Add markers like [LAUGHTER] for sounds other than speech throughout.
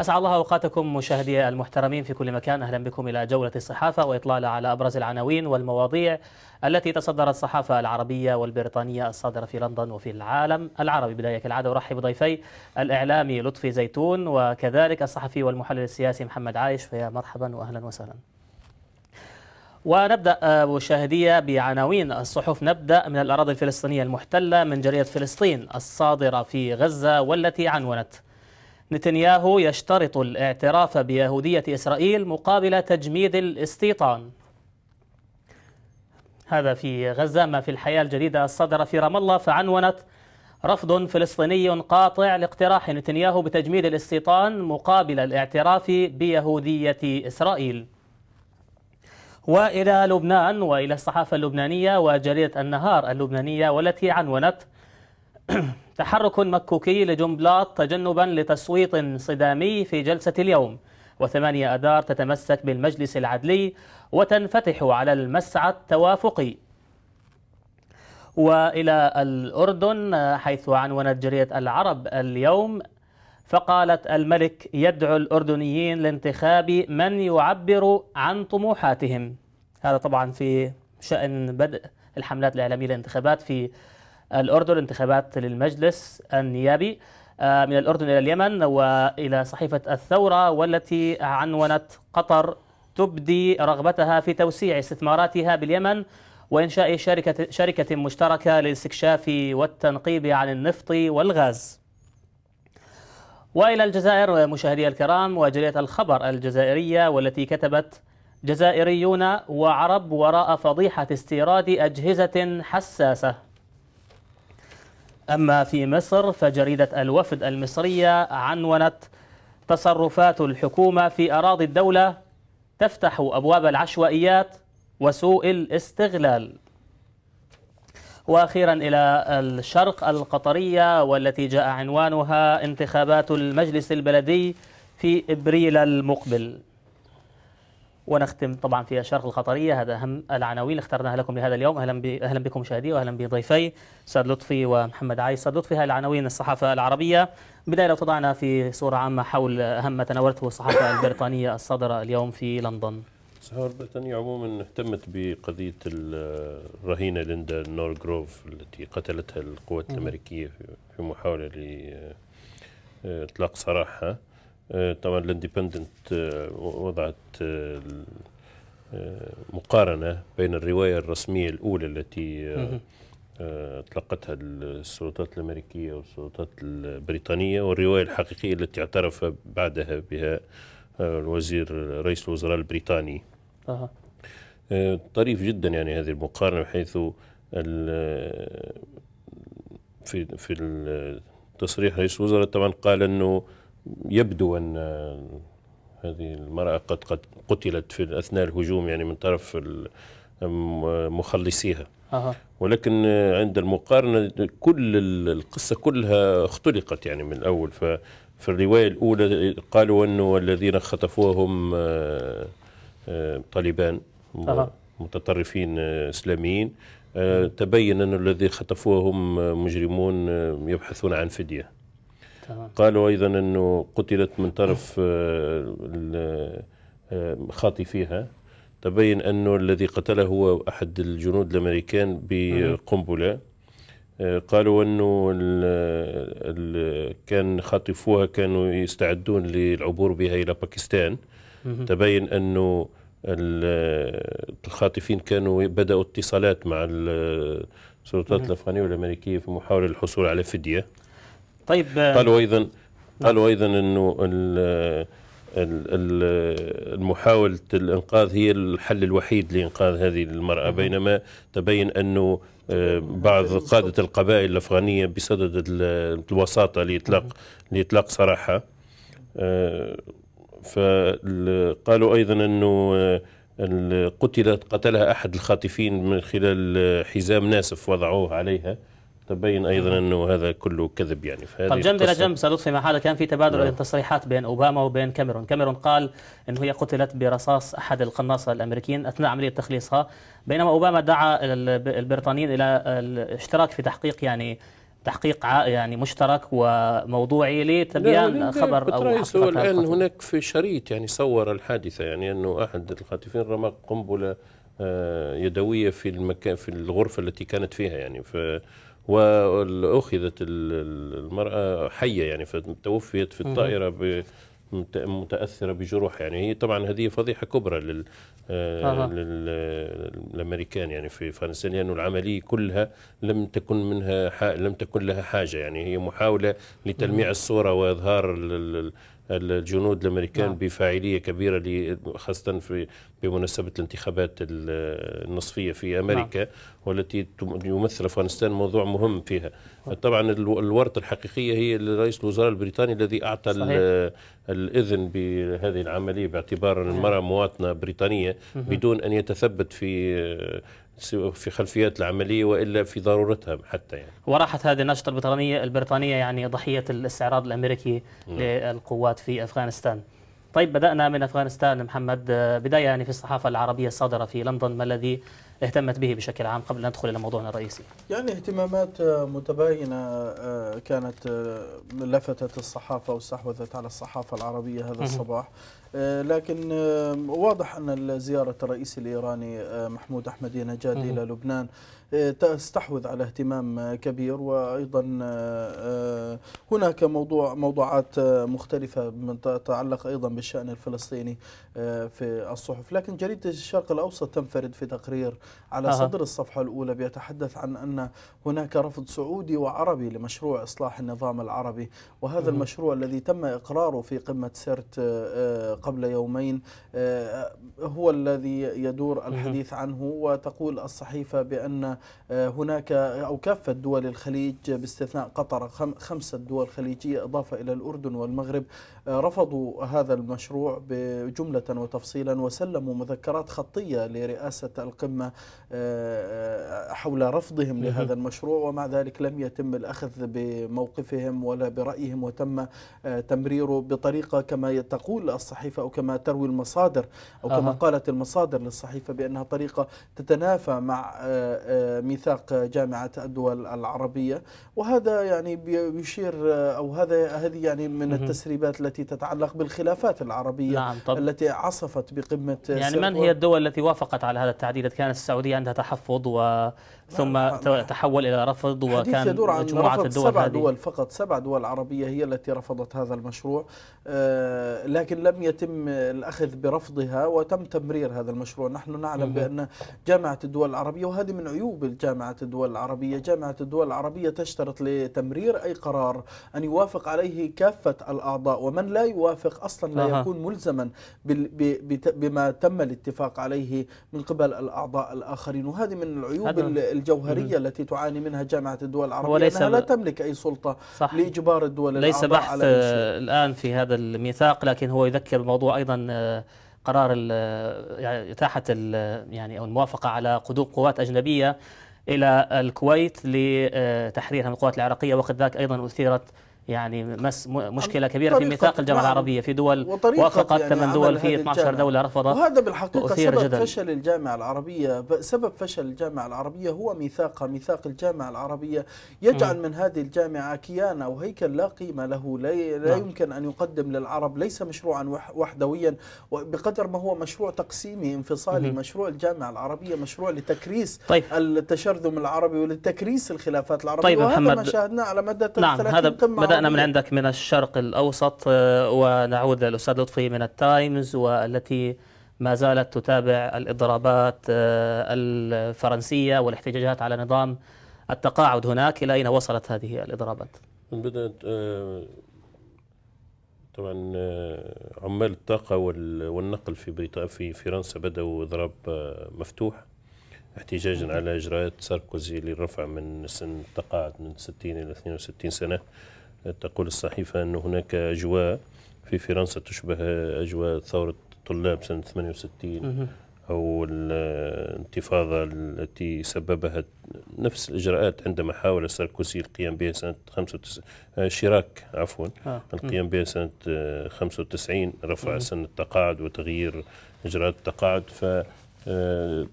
أسعد الله أوقاتكم مشاهدي المحترمين في كل مكان أهلا بكم إلى جولة الصحافة وإطلالة على أبرز العناوين والمواضيع التي تصدرت الصحافة العربية والبريطانية الصادرة في لندن وفي العالم العربي بداية كالعادة أرحب بضيفي الإعلامي لطفي زيتون وكذلك الصحفي والمحلل السياسي محمد عايش فيا مرحبا وأهلا وسهلا ونبدأ آه، مشاهدية بعناوين الصحف نبدأ من الأراضي الفلسطينية المحتلة من جريدة فلسطين الصادرة في غزة والتي عنونت نتنياهو يشترط الاعتراف بيهودية إسرائيل مقابل تجميد الاستيطان هذا في غزة ما في الحياة الجديدة الصدر في رام الله فعنونت رفض فلسطيني قاطع لاقتراح نتنياهو بتجميد الاستيطان مقابل الاعتراف بيهودية إسرائيل وإلى لبنان وإلى الصحافة اللبنانية وجريدة النهار اللبنانية والتي عنونت [CLEARS THROAT] تحرك مكوكي لجنبلاط تجنبا لتصويت صدامي في جلسة اليوم وثمانية أدار تتمسك بالمجلس العدلي وتنفتح على المسعى التوافقي وإلى الأردن حيث عنونت جريدة العرب اليوم فقالت الملك يدعو الأردنيين لانتخاب من يعبر عن طموحاتهم هذا طبعا في شأن بدء الحملات الإعلامية للانتخابات في الأردن انتخابات للمجلس النيابي آه، من الأردن إلى اليمن وإلى صحيفة الثورة والتي عنونت قطر تبدي رغبتها في توسيع استثماراتها باليمن وإنشاء شركة, شركة مشتركة للاستكشاف والتنقيب عن النفط والغاز وإلى الجزائر مشاهدي الكرام وجريدة الخبر الجزائرية والتي كتبت جزائريون وعرب وراء فضيحة استيراد أجهزة حساسة أما في مصر فجريدة الوفد المصرية عنونت تصرفات الحكومة في أراضي الدولة تفتح أبواب العشوائيات وسوء الاستغلال واخيرا الى الشرق القطريه والتي جاء عنوانها انتخابات المجلس البلدي في ابريل المقبل ونختم طبعا في الشرق الخطرية هذا أهم العناوين اللي اخترناها لكم لهذا اليوم أهلا, أهلا بكم مشاهدي وأهلا بضيفي سيد لطفي ومحمد عايز سيد لطفي هذه العناوين الصحافة العربية بداية لو تضعنا في صورة عامة حول أهم ما تناولته الصحافة [COUGHS] البريطانية الصادرة اليوم في لندن الصحافة البريطانية عموما اهتمت بقضية الرهينة ليندا نورغروف التي قتلتها القوات الأمريكية في محاولة لإطلاق سراحها طبعا الاندبندنت آه، وضعت آه، آه، مقارنة بين الرواية الرسمية الأولى التي أطلقتها السلطات الأمريكية والسلطات البريطانية والرواية الحقيقية التي اعترف بعدها بها الوزير رئيس الوزراء البريطاني أه. طريف جدا يعني هذه المقارنة حيث في في التصريح رئيس الوزراء طبعا قال أنه يبدو أن آه، هذه المرأة قد, قد قتلت في أثناء الهجوم يعني من طرف مخلصيها أه. ولكن عند المقارنة كل القصة كلها اختلقت يعني من الأول ففي الرواية الأولى قالوا أنه الذين خطفوهم آه، آه، طالبان متطرفين إسلاميين تبين أن الذي خطفوهم مجرمون يبحثون عن فدية قالوا ايضا انه قتلت من طرف آه، آه، خاطفيها تبين انه الذي قتله هو احد الجنود الامريكان بقنبله آه، قالوا انه ال كان خاطفوها كانوا يستعدون للعبور بها الى باكستان تبين انه الخاطفين كانوا بداوا اتصالات مع السلطات الافغانيه والامريكيه في محاوله الحصول على فديه طيب قالوا آه، ايضا نعم. قالوا ايضا انه المحاولة الإنقاذ هي الحل الوحيد لإنقاذ هذه المرأة بينما تبين أنه آه، بعض قادة القبائل الأفغانية بصدد الوساطة لإطلاق لإطلاق سراحها آه، فقالوا أيضا أنه قتلت قتلها أحد الخاطفين من خلال حزام ناسف وضعوه عليها تبين ايضا انه هذا كله كذب يعني فهذه طب جنب الى جنب لطفي مع حال كان في تبادل نعم. تصريحات بين اوباما وبين كاميرون، كاميرون قال انه هي قتلت برصاص احد القناصه الامريكيين اثناء عمليه تخليصها، بينما اوباما دعا البريطانيين الى الاشتراك في تحقيق يعني تحقيق يعني مشترك وموضوعي لتبيان خبر او هو الان هناك في شريط يعني صور الحادثه يعني انه احد الخاطفين رمى قنبله آه، يدويه في المكان في الغرفه التي كانت فيها يعني ف واخذت المراه حيه يعني فتوفيت في الطائره ب متاثره بجروح يعني هي طبعا هذه فضيحه كبرى لل آه، للامريكان يعني في فرنسا لانه يعني العمليه كلها لم تكن منها لم تكن لها حاجه يعني هي محاوله لتلميع الصوره واظهار الجنود الامريكان نعم. بفاعليه كبيره خاصه في بمناسبه الانتخابات النصفيه في امريكا نعم. والتي يمثل افغانستان موضوع مهم فيها نعم. طبعا الورطه الحقيقيه هي لرئيس الوزراء البريطاني الذي اعطى الاذن بهذه العمليه باعتبار المراه مواطنه بريطانيه بدون ان يتثبت في في خلفيات العملية وإلا في ضرورتها حتى يعني وراحت هذه الناشطة البريطانية البريطانية يعني ضحية الاستعراض الأمريكي نعم. للقوات في أفغانستان طيب بدأنا من أفغانستان محمد بداية يعني في الصحافة العربية الصادرة في لندن ما الذي اهتمت به بشكل عام قبل أن ندخل إلى موضوعنا الرئيسي يعني اهتمامات آه، متباينة آه، كانت آه، لفتت الصحافة واستحوذت على الصحافة العربية هذا الصباح لكن واضح أن زيارة الرئيس الإيراني محمود احمدي نجاد إلى لبنان تستحوذ على اهتمام كبير وايضا آه، آه، هناك موضوع موضوعات آه، مختلفه تتعلق ايضا بالشان الفلسطيني في الصحف لكن جريده الشرق الاوسط تنفرد في تقرير على صدر الصفحه الاولى بيتحدث عن ان هناك رفض سعودي وعربي لمشروع اصلاح النظام العربي وهذا المشروع الذي تم اقراره في قمه سرت قبل يومين هو الذي يدور الحديث عنه وتقول الصحيفه بان آه، هناك أو كافة دول الخليج باستثناء قطر خمسة دول خليجية إضافة إلى الأردن والمغرب رفضوا هذا المشروع بجملة وتفصيلا وسلموا مذكرات خطية لرئاسة القمة آه، حول رفضهم لهذا المشروع ومع ذلك لم يتم الأخذ بموقفهم ولا برأيهم وتم آه، تمريره بطريقة كما تقول الصحيفة أو كما تروي المصادر أو كما قالت المصادر للصحيفة بأنها طريقة تتنافى مع آه، ميثاق جامعة الدول العربية وهذا يعني بيشير أو هذا هذه يعني من التسريبات التي التي تتعلق بالخلافات العربية نعم طب التي عصفت بقمة يعني من هي الدول التي وافقت على هذا التعديل كانت السعودية عندها تحفظ و ثم تحول إلى رفض وكان يدور عن مجموعة رفض الدول سبع هذه دول فقط سبع دول عربية هي التي رفضت هذا المشروع آه، لكن لم يتم الأخذ برفضها وتم تمرير هذا المشروع نحن نعلم بأن جامعة الدول العربية وهذه من عيوب جامعة الدول العربية جامعة الدول العربية تشترط لتمرير أي قرار أن يوافق عليه كافة الأعضاء وما من لا يوافق أصلا لا يكون ملزما بما تم الاتفاق عليه من قبل الأعضاء الآخرين وهذه من العيوب الجوهرية التي تعاني منها جامعة الدول العربية وليس أنها لا تملك أي سلطة صح. لإجبار الدول ليس بحث على الآن في هذا الميثاق لكن هو يذكر الموضوع أيضا آه، قرار يعني إتاحة يعني أو الموافقة على قدوم قوات أجنبية إلى الكويت لتحريرها من القوات العراقية وقد ذاك أيضا أثيرت يعني مس مشكله كبيره في ميثاق الجامعه نعم. العربيه في دول وافقت ثمان يعني دول في 12 دوله رفضت وهذا بالحقيقه سبب جدل. فشل الجامعه العربيه سبب فشل الجامعه العربيه هو ميثاقها ميثاق الجامعه العربيه يجعل م. من هذه الجامعه كيان او هيكل لا قيمه له لا, لا نعم. يمكن ان يقدم للعرب ليس مشروعا وحدويا بقدر ما هو مشروع تقسيمي انفصالي م. مشروع الجامعه العربيه مشروع لتكريس طيب. التشرذم العربي ولتكريس الخلافات العربيه طيب وهذا محمد. ما شاهدناه على مدى نعم هذا قمه بدأنا من عندك من الشرق الأوسط آه، ونعود للأستاذ لطفي من التايمز والتي ما زالت تتابع الإضرابات آه، الفرنسية والاحتجاجات على نظام التقاعد هناك إلى أين وصلت هذه الإضرابات؟ بدأت آه، طبعا عمال الطاقة والنقل في بريطانيا في فرنسا بدأوا إضراب مفتوح احتجاجا على إجراءات ساركوزي للرفع من سن التقاعد من 60 إلى 62 سنة تقول الصحيفة أن هناك أجواء في فرنسا تشبه أجواء ثورة الطلاب سنة 68 أو الانتفاضة التي سببها نفس الإجراءات عندما حاول ساركوزي القيام بها سنة 95 آه، شراك عفوا آه. القيام بها سنة 95 آه، رفع سن التقاعد وتغيير إجراءات التقاعد ف آه،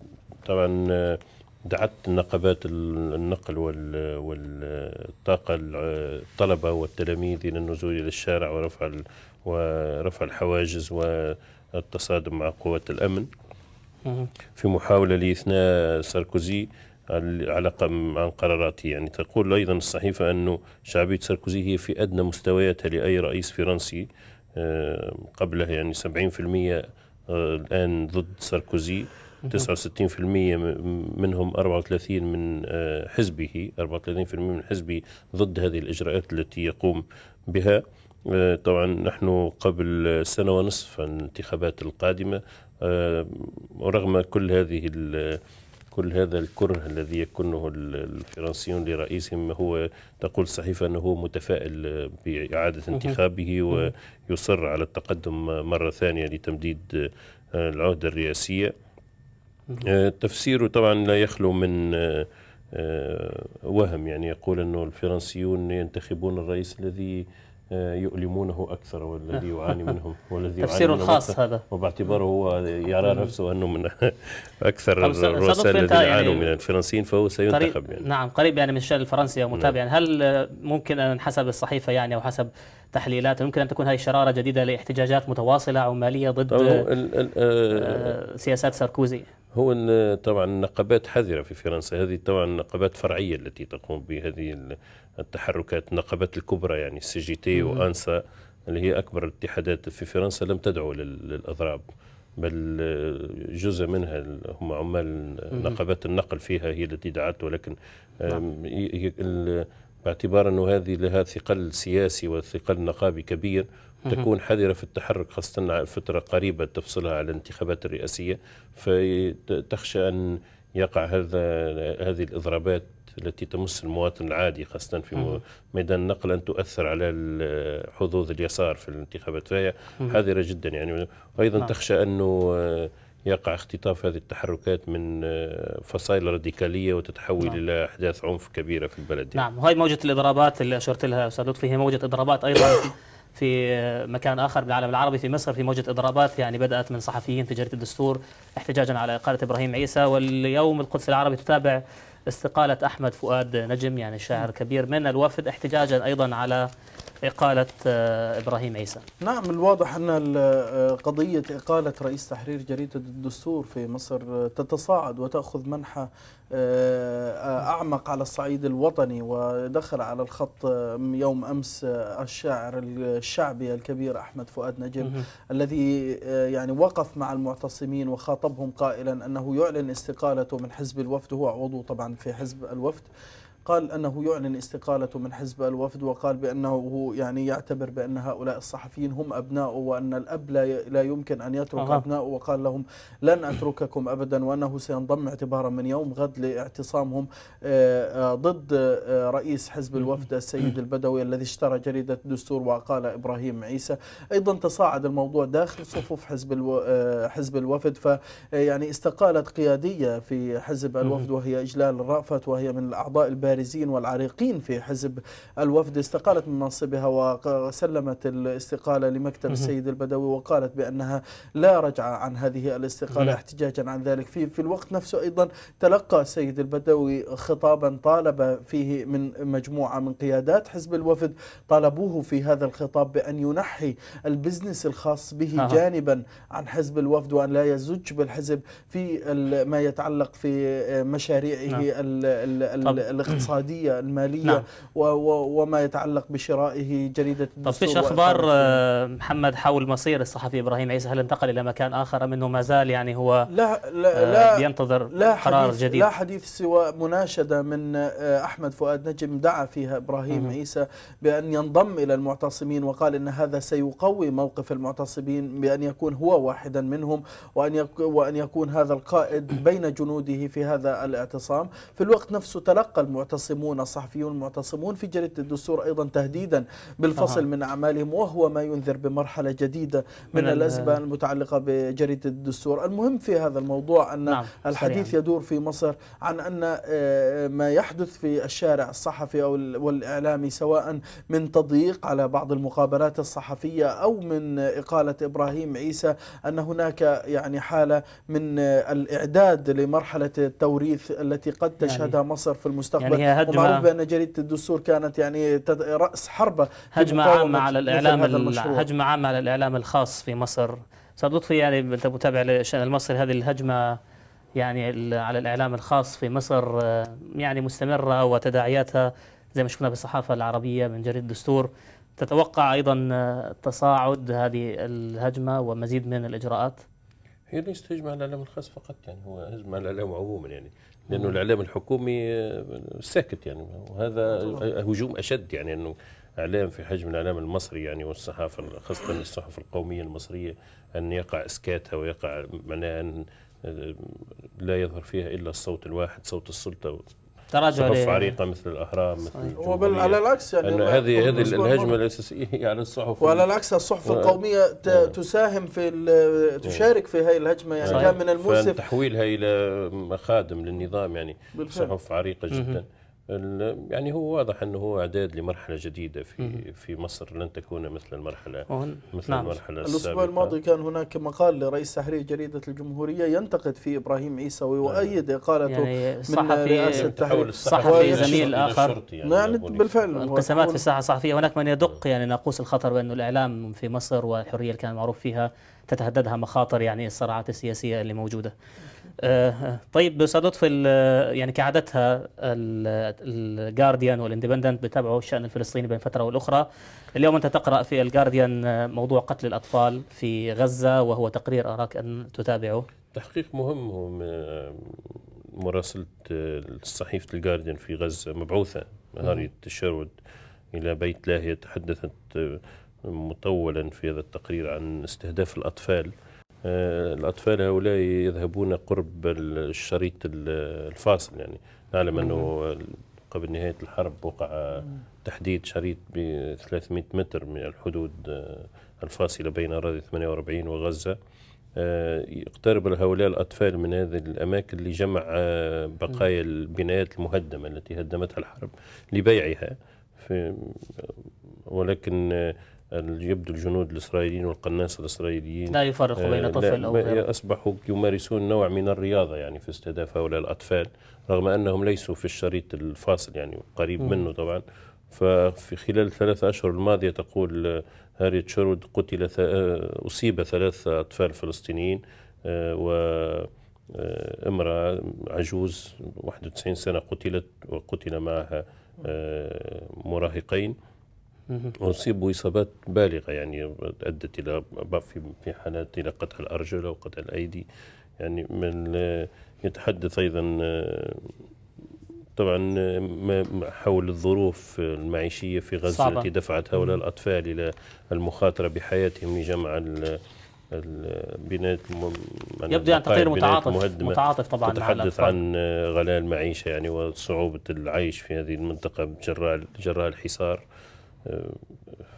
طبعا دعت النقابات النقل والطاقة الطلبة والتلاميذ إلى النزول إلى الشارع ورفع ورفع الحواجز والتصادم مع قوات الأمن في محاولة لإثناء ساركوزي العلاقة عن قراراته يعني تقول أيضا الصحيفة أنه شعبية ساركوزي هي في أدنى مستوياتها لأي رئيس فرنسي آه، قبله يعني 70% آه، الآن ضد ساركوزي 69% منهم 34 من آه، حزبه 34% من حزبه ضد هذه الإجراءات التي يقوم بها آه، طبعا نحن قبل سنة ونصف الانتخابات القادمة ورغم آه، كل هذه كل هذا الكره الذي يكنه الفرنسيون لرئيسهم هو تقول صحيفة أنه متفائل بإعادة انتخابه ويصر على التقدم مرة ثانية لتمديد العهدة الرئاسية آه، تفسيره طبعا لا يخلو من آه، آه، وهم يعني يقول أنه الفرنسيون ينتخبون الرئيس الذي يؤلمونه أكثر والذي نعم. يعاني منهم والذي تفسير يعاني خاص هذا وباعتباره هو يرى نفسه أنه من [LAUGHS] أكثر طيب، الرؤساء الذين يعانوا يعني من الفرنسيين فهو سينتخب يعني نعم قريب يعني من الشأن الفرنسي او نعم. يعني هل ممكن أن حسب الصحيفة يعني أو حسب تحليلات ممكن أن تكون هذه شرارة جديدة لاحتجاجات متواصلة عمالية ضد طيب، سياسات ساركوزي هو ان طبعا النقابات حذره في فرنسا هذه طبعا النقابات فرعيه التي تقوم بهذه التحركات النقابات الكبرى يعني السي جي تي وانسا اللي هي اكبر الاتحادات في فرنسا لم تدعو للاضراب بل جزء منها هم عمال نقابات النقل فيها هي التي دعت ولكن نعم. باعتبار انه هذه لها ثقل سياسي وثقل نقابي كبير تكون حذرة في التحرك خاصة فترة قريبة تفصلها على الانتخابات الرئاسية فتخشى أن يقع هذا هذه الإضرابات التي تمس المواطن العادي خاصة في ميدان النقل أن تؤثر على حظوظ اليسار في الانتخابات فهي حذرة جدا يعني وأيضا نعم. تخشى أنه يقع اختطاف هذه التحركات من فصائل راديكاليه وتتحول نعم. الى احداث عنف كبيره في البلد. يعني. نعم وهي موجه الاضرابات اللي اشرت لها استاذ لطفي هي موجه اضرابات ايضا [COUGHS] في مكان آخر بالعالم العربي في مصر في موجة إضرابات يعني بدأت من صحفيين في جريدة الدستور احتجاجا على إقالة إبراهيم عيسى واليوم القدس العربي تتابع استقالة أحمد فؤاد نجم يعني شاعر كبير من الوفد احتجاجا أيضا على إقالة آه، إبراهيم عيسى نعم الواضح أن آه، قضية إقالة رئيس تحرير جريدة الدستور في مصر آه، تتصاعد وتأخذ منحى أعمق على الصعيد الوطني ودخل على الخط يوم أمس الشاعر الشعبي الكبير أحمد فؤاد نجم الذي يعني وقف مع المعتصمين وخاطبهم قائلا أنه يعلن استقالته من حزب الوفد هو عضو طبعا في حزب الوفد قال أنه يعلن استقالته من حزب الوفد وقال بأنه هو يعني يعتبر بأن هؤلاء الصحفيين هم أبناؤه وأن الأب لا لا يمكن أن يترك أه. أبناؤه وقال لهم لن أترككم أبدا وأنه سينضم اعتبارا من يوم غد لاعتصامهم آه، آه، ضد آه، رئيس حزب الوفد السيد البدوي الذي اشترى جريدة دستور وقال إبراهيم عيسى أيضا تصاعد الموضوع داخل صفوف حزب حزب الوفد فيعني استقالت قيادية في حزب الوفد وهي إجلال رأفت وهي من الأعضاء البارزة البارزين والعريقين في حزب الوفد استقالت من منصبها وسلمت الاستقالة لمكتب السيد البدوي وقالت بأنها لا رجعة عن هذه الاستقالة نعم. احتجاجا عن ذلك في, في الوقت نفسه أيضا تلقى السيد البدوي خطابا طالب فيه من مجموعة من قيادات حزب الوفد طالبوه في هذا الخطاب بأن ينحي البزنس الخاص به جانبا عن حزب الوفد وأن لا يزج بالحزب في ما يتعلق في مشاريعه نعم. الاقتصادية الاقتصادية المالية نعم. وما يتعلق بشرائه جريدة طب فيش أخبار محمد حول مصير الصحفي إبراهيم عيسى هل انتقل إلى مكان آخر أم أنه ما زال يعني هو لا لا آه، لا بينتظر لا قرار حديث جديد لا حديث سوى مناشدة من آه، أحمد فؤاد نجم دعا فيها إبراهيم مم. عيسى بأن ينضم إلى المعتصمين وقال أن هذا سيقوي موقف المعتصمين بأن يكون هو واحدا منهم وأن وأن يكون هذا القائد بين جنوده في هذا الاعتصام في الوقت نفسه تلقى المعتصمين المعتصمون الصحفيون المعتصمون في جريدة الدستور أيضا تهديدا بالفصل من أعمالهم وهو ما ينذر بمرحلة جديدة من, من الأزمة المتعلقة بجريدة الدستور المهم في هذا الموضوع أن نعم الحديث يعني. يدور في مصر عن أن آه، ما يحدث في الشارع الصحفي أو والإعلامي سواء من تضييق على بعض المقابلات الصحفية أو من إقالة إبراهيم عيسى أن هناك يعني حالة من آه، الإعداد لمرحلة التوريث التي قد يعني تشهدها يعني مصر في المستقبل يعني هجمة معروف بأن جريدة الدستور كانت يعني رأس حربة هجمة عامة على الإعلام هجمة عامة على الإعلام الخاص في مصر استاذ لطفي يعني انت متابع للشان المصري هذه الهجمه يعني على الاعلام الخاص في مصر آه، يعني مستمره وتداعياتها زي ما شفنا بالصحافه العربيه من جريده الدستور تتوقع ايضا آه، تصاعد هذه الهجمه ومزيد من الاجراءات؟ هي ليست هجمه على الاعلام الخاص فقط يعني هو هجمه على الاعلام عموما يعني لانه الاعلام الحكومي ساكت يعني وهذا هجوم اشد يعني انه اعلام في حجم الاعلام المصري يعني والصحافه خاصه الصحف القوميه المصريه ان يقع اسكاتها ويقع معناها ان لا يظهر فيها الا الصوت الواحد صوت السلطه تراجع صحف عريقه مثل الاهرام مثل وبل على العكس يعني أن هذه هذه الهجمه الاساسيه على الصحف وعلى العكس الصحف آه. القوميه آه. تساهم في آه. تشارك في هذه الهجمه يعني كان من المؤسف تحويلها الى مخادم للنظام يعني بالفعل. صحف عريقه جدا يعني هو واضح انه هو اعداد لمرحله جديده في في مصر لن تكون مثل المرحله مثل نعم. المرحله الاسبوع الماضي كان هناك مقال لرئيس تحرير جريده الجمهوريه ينتقد فيه ابراهيم عيسى ويؤيد نعم. اقالته يعني من رئاسه التحرير صحفي زميل يعني اخر يعني, يعني بالفعل انقسامات في الساحه الصحفيه هناك من يدق يعني ناقوس الخطر بانه الاعلام في مصر والحريه اللي كان معروف فيها تتهددها مخاطر يعني الصراعات السياسيه اللي موجوده آه، آه. طيب لطفي آه، يعني كعادتها الجارديان والاندبندنت بتابعوا الشأن الفلسطيني بين فترة والأخرى اليوم أنت تقرأ في الجارديان موضوع قتل الأطفال في غزة وهو تقرير أراك أن تتابعه تحقيق مهم هو مراسلة صحيفة الجارديان في غزة مبعوثة مهاري التشرد إلى بيت لاهية تحدثت مطولا في هذا التقرير عن استهداف الأطفال آه، الاطفال هؤلاء يذهبون قرب الشريط الفاصل يعني نعلم انه قبل نهايه الحرب وقع تحديد شريط ب 300 متر من الحدود آه، الفاصله بين اراضي 48 وغزه آه، يقترب هؤلاء الاطفال من هذه الاماكن لجمع بقايا البنايات المهدمه التي هدمتها الحرب لبيعها ولكن يبدو الجنود الإسرائيليين والقناص الإسرائيليين لا يفرقوا بين آه، طفل أو غيره أصبحوا يمارسون نوع من الرياضة يعني في استهداف هؤلاء الأطفال رغم أنهم ليسوا في الشريط الفاصل يعني قريب م. منه طبعا ففي خلال ثلاثة أشهر الماضية تقول آه، هاريت شرود قتل آه، أصيب ثلاث أطفال فلسطينيين و امرأة عجوز 91 سنة قتلت وقتل معها مراهقين أصيبوا إصابات بالغة يعني أدت إلى في حالات إلى قطع الأرجل أو قطع الأيدي يعني من يتحدث أيضا طبعا حول الظروف المعيشية في غزة صعبة. التي دفعت هؤلاء الأطفال إلى المخاطرة بحياتهم لجمع البنايات يبدو يعني تقرير متعاطف متعاطف طبعا تتحدث عن غلاء المعيشة يعني وصعوبة العيش في هذه المنطقة جراء جراء الحصار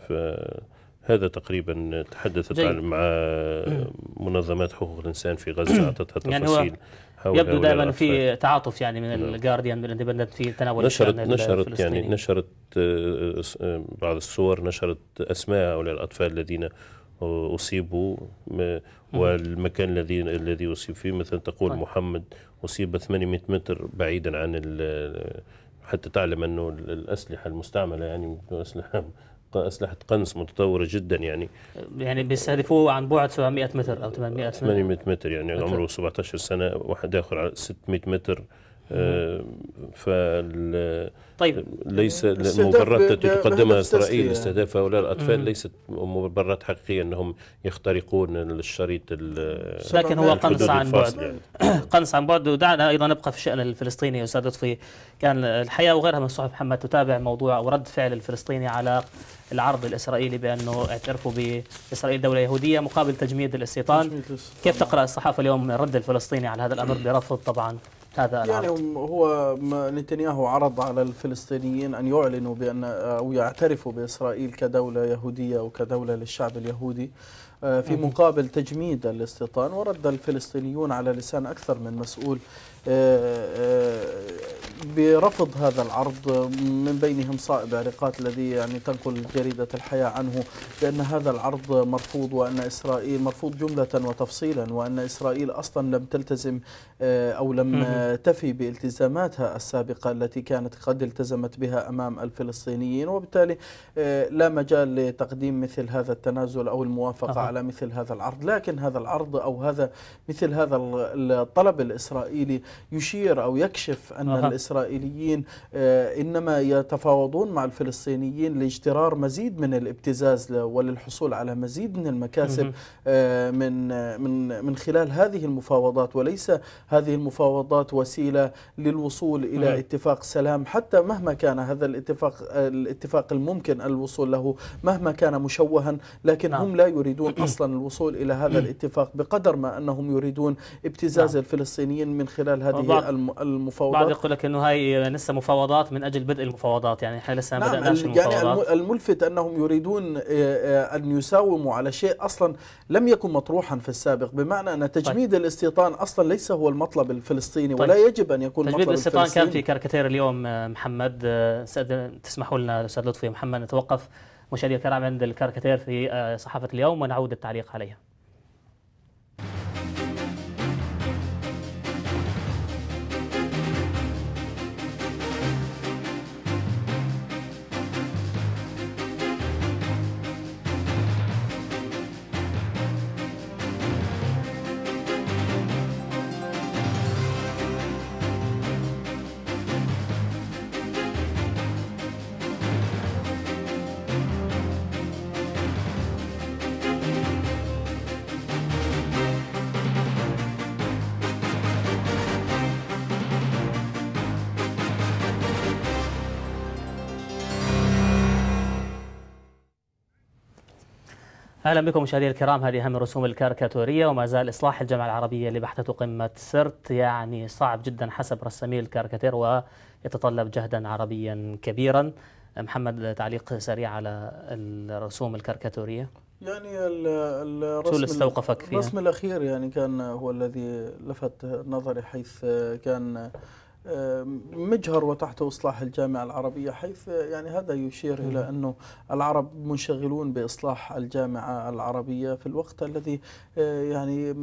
فهذا تقريبا تحدثت جيد. عن مع منظمات حقوق الانسان في غزه [CLEARS THROAT] اعطتها يعني تفاصيل يعني حول يبدو دائما في تعاطف يعني من نعم. الجارديان بالاندبندنت في تناول نشرت نشرت يعني نشرت آه، آه، بعض الصور نشرت اسماء هؤلاء الاطفال الذين اصيبوا والمكان الذي الذي اصيب فيه مثلا تقول طيب. محمد اصيب 800 متر بعيدا عن حتى تعلم انه الاسلحه المستعمله يعني اسلحه اسلحه قنص متطوره جدا يعني يعني بيستهدفوه عن بعد 700 متر او 800 متر 800 متر يعني متر. عمره 17 سنه واحد اخر على 600 متر آه فال طيب ليس المبررات التي تقدمها اسرائيل لاستهداف هؤلاء الاطفال ليست مبررات حقيقيه انهم يخترقون الشريط لكن هو قنص عن بعد يعني. [CLEARS THROAT] قنص عن بعد ودعنا ايضا نبقى في الشان الفلسطيني استاذ لطفي كان الحياه وغيرها من الصحف محمد تتابع موضوع ورد فعل الفلسطيني على العرض الاسرائيلي بانه اعترفوا باسرائيل دوله يهوديه مقابل تجميد الاستيطان كيف تقرا الصحافه اليوم الرد الفلسطيني على هذا الامر برفض طبعا هذا يعني هو نتنياهو عرض على الفلسطينيين أن يعلنوا بأن آه، أو يعترفوا بإسرائيل كدولة يهودية وكدولة للشعب اليهودي آه، في مقابل تجميد الاستيطان ورد الفلسطينيون على لسان أكثر من مسؤول آه، آه، برفض هذا العرض من بينهم صائب عريقات الذي يعني تنقل جريدة الحياة عنه بأن هذا العرض مرفوض وأن إسرائيل مرفوض جملة وتفصيلا وأن إسرائيل أصلا لم تلتزم آه، أو لم تفي بالتزاماتها السابقة التي كانت قد التزمت بها أمام الفلسطينيين وبالتالي لا مجال لتقديم مثل هذا التنازل أو الموافقة أه. على مثل هذا العرض لكن هذا العرض أو هذا مثل هذا الطلب الإسرائيلي يشير أو يكشف أن أه. الإسرائيليين إنما يتفاوضون مع الفلسطينيين لاجترار مزيد من الابتزاز وللحصول على مزيد من المكاسب آه، من من من خلال هذه المفاوضات وليس هذه المفاوضات وسيلة للوصول إلى اتفاق سلام حتى مهما كان هذا الاتفاق آه، الاتفاق الممكن الوصول له مهما كان مشوها لكن نعم. هم لا يريدون [CLEARS THROAT] أصلا الوصول إلى هذا الاتفاق بقدر ما أنهم يريدون ابتزاز نعم. الفلسطينيين من خلال خلال هذه المفاوضات؟ بعض يقول لك انه هاي لسه مفاوضات من اجل بدء المفاوضات يعني احنا لسه نعم ما يعني المفاوضات يعني الملفت انهم يريدون ان يساوموا على شيء اصلا لم يكن مطروحا في السابق بمعنى ان تجميد طيب. الاستيطان اصلا ليس هو المطلب الفلسطيني طيب. ولا يجب ان يكون تجميد الاستيطان كان في كاركاتير اليوم محمد تسمحوا لنا استاذ لطفي محمد نتوقف مشاهدي الكرام عند الكاركاتير في صحافه اليوم ونعود التعليق عليها اهلا بكم مشاهدينا الكرام هذه اهم الرسوم الكاريكاتوريه وما زال اصلاح الجامعه العربيه اللي بحثته قمه سرت يعني صعب جدا حسب رسامي الكاريكاتير ويتطلب جهدا عربيا كبيرا محمد تعليق سريع على الرسوم الكاريكاتوريه يعني الرسم شو استوقفك فيها؟ الرسم الاخير يعني كان هو الذي لفت نظري حيث كان مجهر وتحته إصلاح الجامعة العربية حيث يعني هذا يشير إلى أنه العرب منشغلون بإصلاح الجامعة العربية في الوقت الذي آه، يعني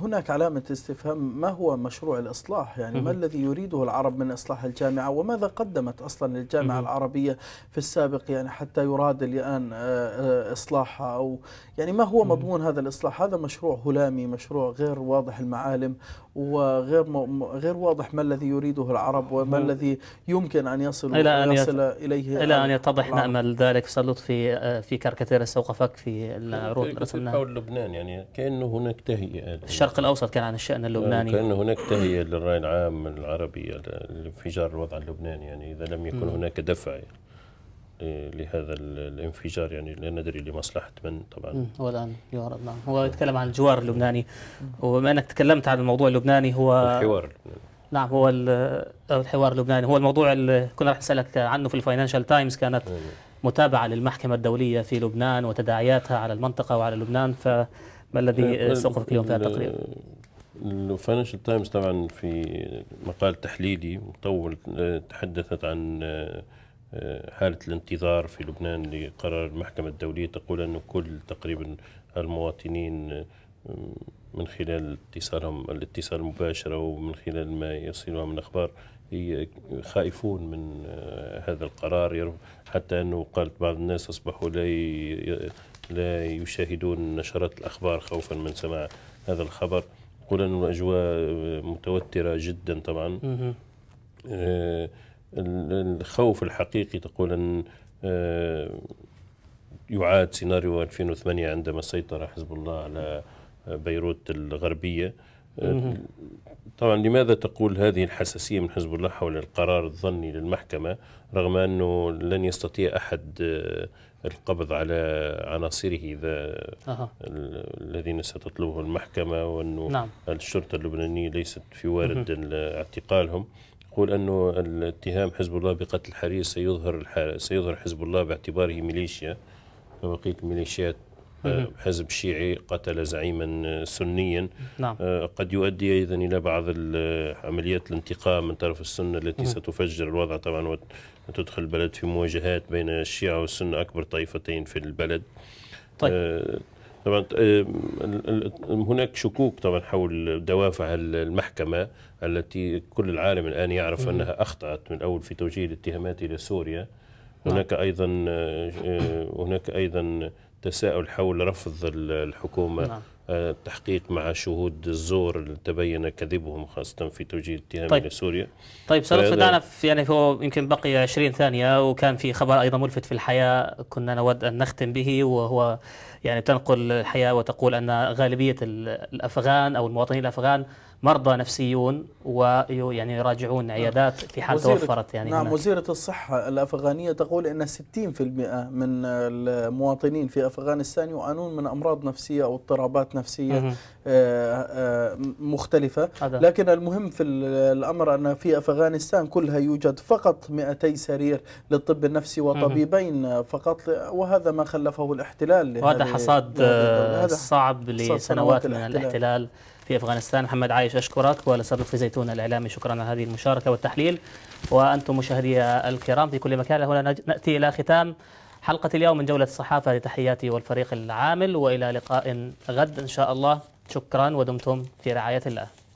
هناك علامة استفهام ما هو مشروع الإصلاح يعني ما الذي يريده العرب من إصلاح الجامعة وماذا قدمت أصلا الجامعة العربية في السابق يعني حتى يراد الآن آه، آه، إصلاحها أو يعني ما هو مضمون هذا الإصلاح هذا مشروع هلامي مشروع غير واضح المعالم وغير غير واضح ما الذي يريد يريده العرب وما الذي يمكن أن يصل إلى أن يصل إليه إلى أن يتضح نعم. نأمل ذلك سلط آه، في في كاريكاتير استوقفك في رسمنا حول لبنان يعني كأنه هناك تهيئة الشرق الأوسط كان عن الشأن اللبناني يعني كأنه هناك تهيئة للرأي العام العربي لانفجار الوضع اللبناني يعني إذا لم يكن هناك دفع لهذا الانفجار يعني لا ندري لمصلحة من طبعا هو الآن يعرض نعم هو يتكلم عن الجوار اللبناني وبما أنك تكلمت عن الموضوع اللبناني هو الحوار اللبناني نعم هو الحوار اللبناني هو الموضوع اللي كنا رح نسالك عنه في الفاينانشال تايمز كانت متابعه للمحكمه الدوليه في لبنان وتداعياتها على المنطقه وعلى لبنان فما الذي سوقفك اليوم في هذا التقرير؟ الفاينانشال تايمز طبعا في مقال تحليلي مطول تحدثت عن آه، حالة الانتظار في لبنان لقرار المحكمة الدولية تقول انه كل تقريبا المواطنين آه، من خلال اتصالهم الاتصال المباشر أو من خلال ما يصلهم من أخبار هي خائفون من آه، هذا القرار حتى أنه قالت بعض الناس أصبحوا لا لا يشاهدون نشرات الأخبار خوفا من سماع هذا الخبر قل أن الأجواء آه، متوترة جدا طبعا آه، الخوف الحقيقي تقول أن يعاد سيناريو 2008 عندما سيطر حزب الله على بيروت الغربية أه، طبعا لماذا تقول هذه الحساسية من حزب الله حول القرار الظني للمحكمة رغم أنه لن يستطيع أحد أه، القبض على عناصره إذا أه. الذين ستطلبه المحكمة وأنه نعم. الشرطة اللبنانية ليست في وارد اعتقالهم يقول أنه الاتهام حزب الله بقتل حرير سيظهر سيظهر حزب الله باعتباره ميليشيا كبقية الميليشيات آه، حزب شيعي قتل زعيما آه، سنيا نعم. آه، قد يؤدي ايضا الى بعض عمليات الانتقام من طرف السنه التي ستفجر الوضع طبعا وتدخل البلد في مواجهات بين الشيعه والسنه اكبر طائفتين في البلد طيب طبعا هناك شكوك طبعا حول دوافع المحكمه التي كل العالم الان يعرف انها اخطات من الاول في توجيه الاتهامات الى سوريا نعم. هناك ايضا هناك ايضا تساؤل حول رفض الحكومة نعم. آه، التحقيق مع شهود الزور اللي تبين كذبهم خاصة في توجيه الاتهام طيب. لسوريا طيب سرد دعنا في يعني هو يمكن بقي 20 ثانية وكان في خبر أيضا ملفت في الحياة كنا نود أن نختم به وهو يعني تنقل الحياة وتقول أن غالبية الأفغان أو المواطنين الأفغان مرضى نفسيون ويعني يراجعون نعم. عيادات في حال توفرت يعني نعم وزيرة الصحة الأفغانية تقول أن 60% من المواطنين في أفغانستان يعانون من أمراض نفسية أو اضطرابات نفسية آه، آه، مختلفة لكن المهم في الأمر أن في أفغانستان كلها يوجد فقط 200 سرير للطب النفسي وطبيبين فقط وهذا ما خلفه الاحتلال وهذا حصاد صعب لسنوات من الاحتلال في أفغانستان محمد عايش أشكرك والأستاذ في زيتون الإعلامي شكرا على هذه المشاركة والتحليل وأنتم مشاهدي الكرام في كل مكان هنا نأتي إلى ختام حلقة اليوم من جولة الصحافة لتحياتي والفريق العامل وإلى لقاء غد إن شاء الله شكرا ودمتم في رعاية الله